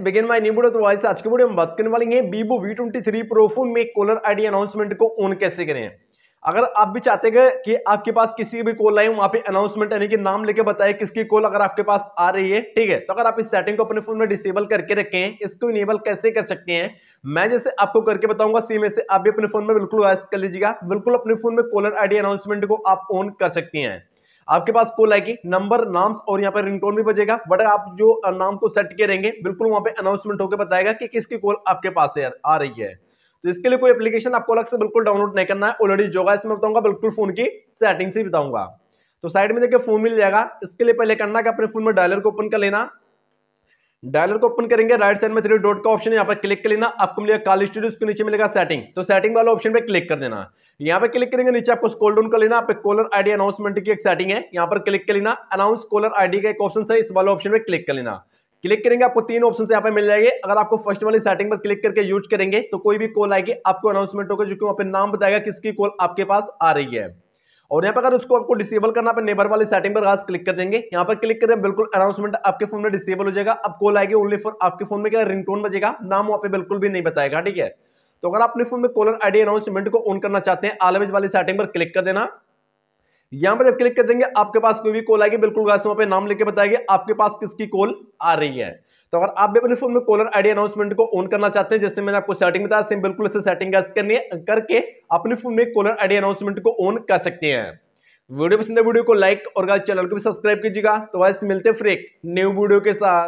begin my new video तो वाइस आज के वीडियो में बात करने वाले हैं Vivo V twenty three pro phone में कॉलर आईडी अनाउंसमेंट को ऑन कैसे करें अगर आप भी चाहते हैं कि आपके पास किसी भी कॉल आई वहां पे अनाउंसमेंट यानी कि नाम लेके बताए किसकी कॉल अगर आपके पास आ रही है ठीक है तो अगर आप इस सेटिंग को अपने फोन में डिसेबल करके रखें इसको इनेबल कैसे कर सकते हैं मैं जैसे आपको करके बताऊंगा सीम ऐसे आप भी अपने फोन में बिल्कुल वॉइस कर लीजिएगा बिल्कुल अपने फोन में कॉलर आईडी अनाउंसमेंट को आप ऑन कर सकती हैं आपके पास कॉल आएगी नंबर नाम और यहाँ पर रिंगटोन भी बजेगा बट आप जो नाम को सेट के रहेंगे बिल्कुल वहां पे अनाउंसमेंट होकर बताएगा कि किसकी कॉल आपके पास आ रही है तो इसके लिए कोई एप्लीकेशन आपको अलग से बिल्कुल डाउनलोड नहीं करना है ऑलरेडी जो इसमें बताऊंगा बिल्कुल फोन की सेटिंग से बताऊंगा तो साइड में देखिए फोन मिल जाएगा इसके लिए पहले करना कि अपने फोन में डायलर को ओपन कर लेना डायलर को ओपन करेंगे राइट साइड में थ्री डॉट का ऑप्शन यहाँ पर क्लिक कर लेना आपको मिलेगा काल स्टूडियो उसके नीचे मिलेगा सेटिंग तो सेटिंग वाले ऑप्शन पे क्लिक कर देना यहाँ पे क्लिक करेंगे नीचे आपको स्कोल डाउन कर लेना आप कॉलर आईडी अनाउंसमेंट की एक सेटिंग है यहाँ पर क्लिक कर लेना अनाउंस कॉलर आईडी का एक ऑप्शन है इस वाले ऑप्शन पर क्लिक कर लेना क्लिक करेंगे आपको तीन ऑप्शन यहाँ पे मिल जाएंगे अगर आपको फर्स्ट वाली सेटिंग पर क्लिक करके यूज करेंगे तो कोई भी कॉल आएगी आपको अनाउंसमेंट होगा जो कि वहाँ पे नाम बताएगा किसकी कॉल आपके पास आ रही है और यहाँ पर अगर उसको आपको डिसेबल करना पर नेबर वाली सेटिंग पर आज क्लिक कर देंगे यहाँ पर क्लिक करें बिल्कुल अनाउंसमेंट आपके फोन में डिसेबल हो जाएगा अब कॉल आएगी ओनली फॉर आपके फोन में क्या रिंगटोन बजेगा नाम वहाँ पे बिल्कुल भी नहीं बताएगा ठीक है तो अगर आप अपने फोन में कॉलर आईडी अनाउंसमेंट को ऑन करना चाहते हैं आलवेज वाली सेटिंग पर क्लिक कर देना यहाँ पर जब क्लिक कर देंगे आपके पास कोई भी कॉल आएगी बिल्कुल वहां पे नाम लेके बताएगी आपके पास किसकी कॉल आ रही है तो अगर आप भी अपने फोन में कॉलर आईडी अनाउंसमेंट को ऑन करना चाहते हैं जैसे मैंने आपको सेटिंग बताया सेम बिल्कुल इसे सेटिंग करके अपने फोन में कॉलर आईडी अनाउंसमेंट को ऑन कर सकते हैं वीडियो पसंद है वीडियो को लाइक और चैनल को भी सब्सक्राइब कीजिएगा तो वैसे मिलते फ्रेक न्यू वीडियो के साथ